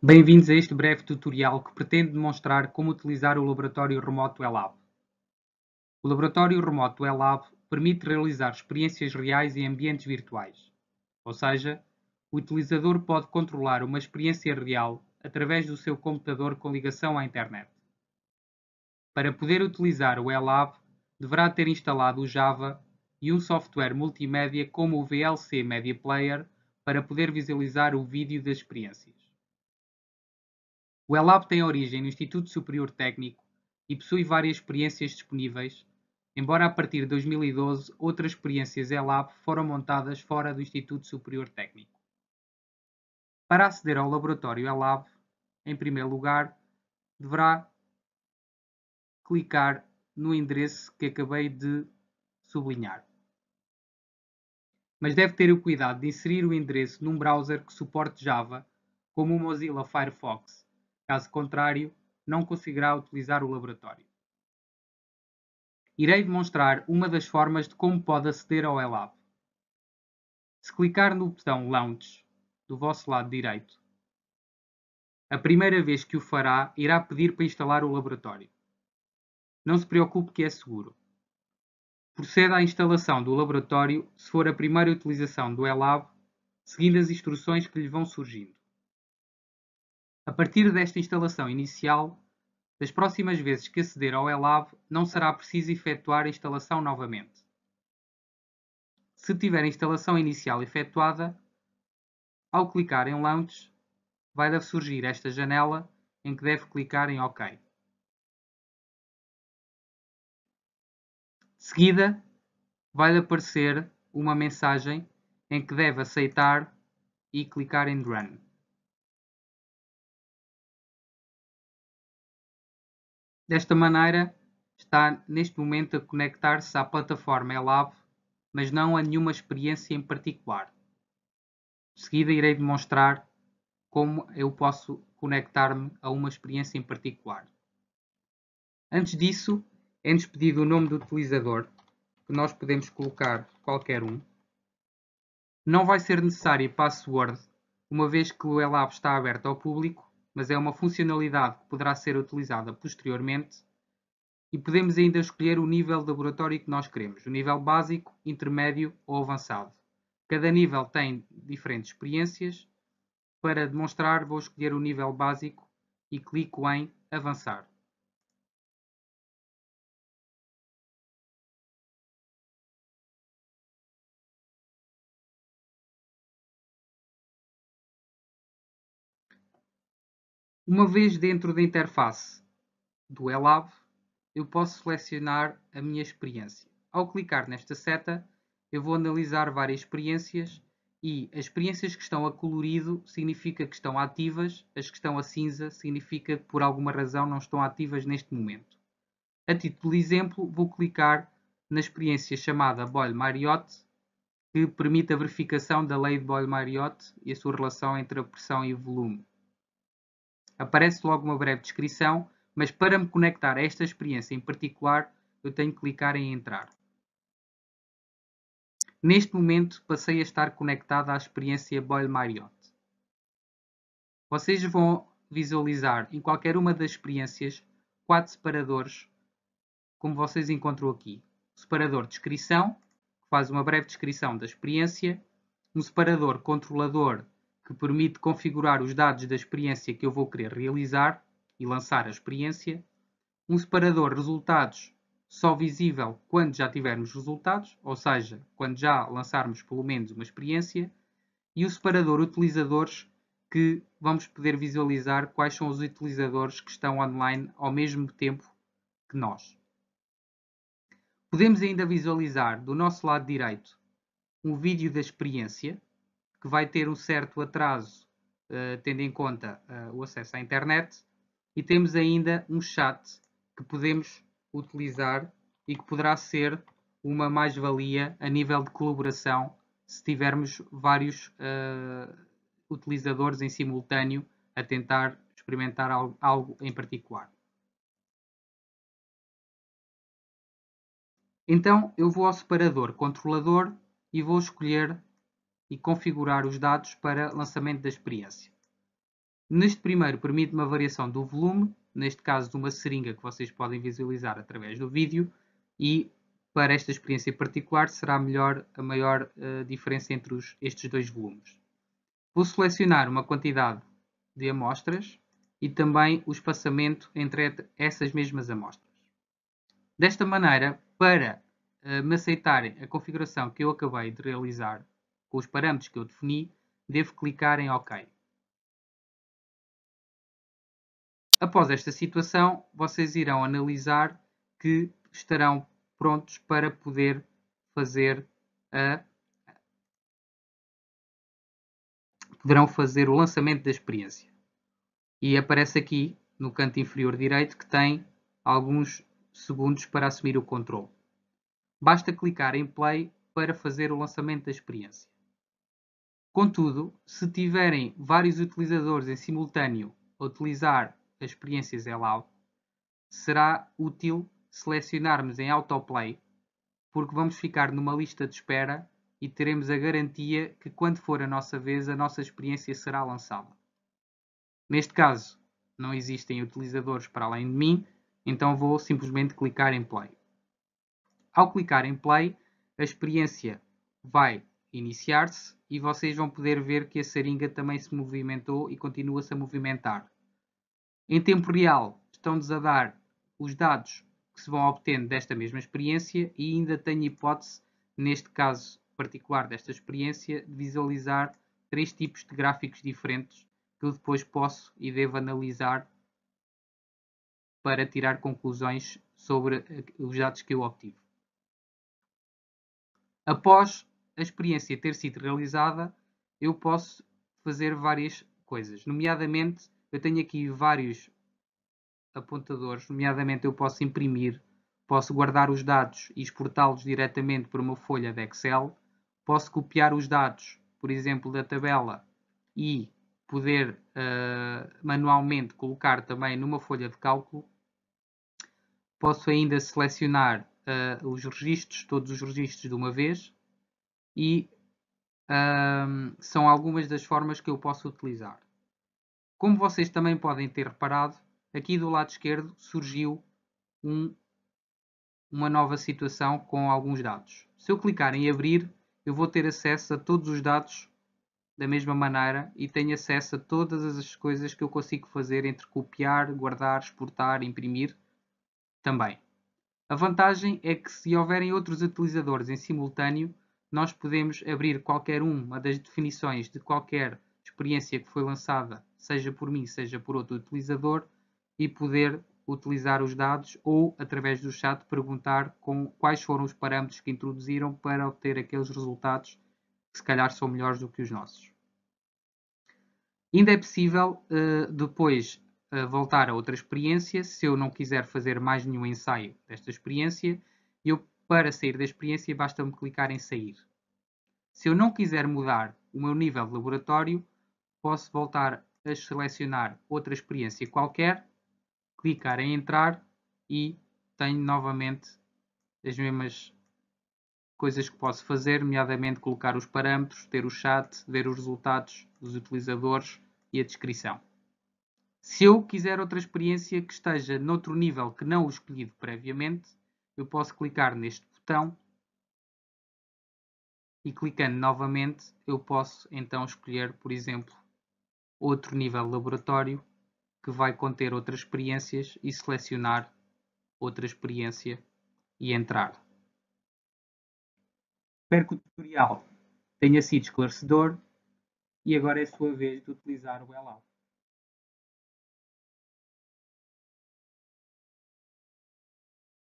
Bem-vindos a este breve tutorial que pretende demonstrar como utilizar o Laboratório Remoto ELAB. O Laboratório Remoto ELAB permite realizar experiências reais em ambientes virtuais, ou seja, o utilizador pode controlar uma experiência real através do seu computador com ligação à internet. Para poder utilizar o ELAB, deverá ter instalado o Java e um software multimédia como o VLC Media Player para poder visualizar o vídeo da experiência. O ELAB tem origem no Instituto Superior Técnico e possui várias experiências disponíveis, embora a partir de 2012 outras experiências ELAB foram montadas fora do Instituto Superior Técnico. Para aceder ao laboratório ELAB, em primeiro lugar, deverá clicar no endereço que acabei de sublinhar. Mas deve ter o cuidado de inserir o endereço num browser que suporte Java, como o Mozilla Firefox, Caso contrário, não conseguirá utilizar o laboratório. Irei demonstrar uma das formas de como pode aceder ao ELAB. Se clicar no botão Launch do vosso lado direito, a primeira vez que o fará, irá pedir para instalar o laboratório. Não se preocupe que é seguro. Proceda à instalação do laboratório se for a primeira utilização do ELAB, seguindo as instruções que lhe vão surgindo. A partir desta instalação inicial, das próximas vezes que aceder ao ELAB, não será preciso efetuar a instalação novamente. Se tiver a instalação inicial efetuada, ao clicar em Launch, vai surgir esta janela em que deve clicar em OK. De seguida, vai aparecer uma mensagem em que deve aceitar e clicar em Run. Desta maneira, está neste momento a conectar-se à plataforma ELAB, mas não a nenhuma experiência em particular. De seguida irei demonstrar como eu posso conectar-me a uma experiência em particular. Antes disso, é-nos pedido o nome do utilizador, que nós podemos colocar qualquer um. Não vai ser necessário password, uma vez que o ELAB está aberto ao público, mas é uma funcionalidade que poderá ser utilizada posteriormente e podemos ainda escolher o nível de laboratório que nós queremos, o nível básico, intermédio ou avançado. Cada nível tem diferentes experiências. Para demonstrar, vou escolher o nível básico e clico em Avançar. Uma vez dentro da interface do ELAB, eu posso selecionar a minha experiência. Ao clicar nesta seta, eu vou analisar várias experiências e as experiências que estão a colorido significa que estão ativas, as que estão a cinza significa que por alguma razão não estão ativas neste momento. A título de exemplo, vou clicar na experiência chamada Boyle-Mariotte, que permite a verificação da lei de Boyle-Mariotte e a sua relação entre a pressão e o volume. Aparece logo uma breve descrição, mas para me conectar a esta experiência em particular, eu tenho que clicar em entrar. Neste momento, passei a estar conectado à experiência Boyle Marriott. Vocês vão visualizar em qualquer uma das experiências quatro separadores, como vocês encontram aqui. O separador descrição, que faz uma breve descrição da experiência. Um separador controlador, que permite configurar os dados da experiência que eu vou querer realizar e lançar a experiência, um separador resultados só visível quando já tivermos resultados, ou seja, quando já lançarmos pelo menos uma experiência, e o separador utilizadores que vamos poder visualizar quais são os utilizadores que estão online ao mesmo tempo que nós. Podemos ainda visualizar do nosso lado direito um vídeo da experiência que vai ter um certo atraso, uh, tendo em conta uh, o acesso à internet, e temos ainda um chat que podemos utilizar e que poderá ser uma mais-valia a nível de colaboração se tivermos vários uh, utilizadores em simultâneo a tentar experimentar algo, algo em particular. Então eu vou ao separador controlador e vou escolher e configurar os dados para lançamento da experiência. Neste primeiro, permite uma variação do volume, neste caso de uma seringa que vocês podem visualizar através do vídeo, e para esta experiência particular será melhor a maior uh, diferença entre os, estes dois volumes. Vou selecionar uma quantidade de amostras e também o espaçamento entre essas mesmas amostras. Desta maneira, para uh, me aceitarem a configuração que eu acabei de realizar com os parâmetros que eu defini, devo clicar em OK. Após esta situação, vocês irão analisar que estarão prontos para poder fazer a poderão fazer o lançamento da experiência. E aparece aqui no canto inferior direito que tem alguns segundos para assumir o controle. Basta clicar em play para fazer o lançamento da experiência. Contudo, se tiverem vários utilizadores em simultâneo a utilizar as experiências Zellout, será útil selecionarmos em autoplay, porque vamos ficar numa lista de espera e teremos a garantia que quando for a nossa vez a nossa experiência será lançada. Neste caso, não existem utilizadores para além de mim, então vou simplesmente clicar em play. Ao clicar em play, a experiência vai iniciar-se e vocês vão poder ver que a seringa também se movimentou e continua-se a movimentar. Em tempo real, estão-nos a dar os dados que se vão obtendo desta mesma experiência e ainda tenho hipótese, neste caso particular desta experiência, de visualizar três tipos de gráficos diferentes que eu depois posso e devo analisar para tirar conclusões sobre os dados que eu obtive. Após a experiência ter sido realizada, eu posso fazer várias coisas. Nomeadamente, eu tenho aqui vários apontadores, nomeadamente eu posso imprimir, posso guardar os dados e exportá-los diretamente para uma folha de Excel, posso copiar os dados, por exemplo, da tabela e poder uh, manualmente colocar também numa folha de cálculo. Posso ainda selecionar uh, os registros, todos os registros de uma vez, e um, são algumas das formas que eu posso utilizar. Como vocês também podem ter reparado, aqui do lado esquerdo surgiu um, uma nova situação com alguns dados. Se eu clicar em abrir, eu vou ter acesso a todos os dados da mesma maneira e tenho acesso a todas as coisas que eu consigo fazer entre copiar, guardar, exportar, imprimir também. A vantagem é que se houverem outros utilizadores em simultâneo, nós podemos abrir qualquer uma das definições de qualquer experiência que foi lançada, seja por mim, seja por outro utilizador, e poder utilizar os dados ou, através do chat, perguntar com quais foram os parâmetros que introduziram para obter aqueles resultados que, se calhar, são melhores do que os nossos. Ainda é possível eh, depois eh, voltar a outra experiência, se eu não quiser fazer mais nenhum ensaio desta experiência, eu para sair da experiência, basta-me clicar em sair. Se eu não quiser mudar o meu nível de laboratório, posso voltar a selecionar outra experiência qualquer, clicar em entrar e tenho novamente as mesmas coisas que posso fazer, nomeadamente colocar os parâmetros, ter o chat, ver os resultados dos utilizadores e a descrição. Se eu quiser outra experiência que esteja noutro nível que não o escolhido previamente, eu posso clicar neste botão e clicando novamente eu posso então escolher, por exemplo, outro nível laboratório que vai conter outras experiências e selecionar outra experiência e entrar. Espero que o tutorial tenha sido esclarecedor e agora é a sua vez de utilizar o Elau.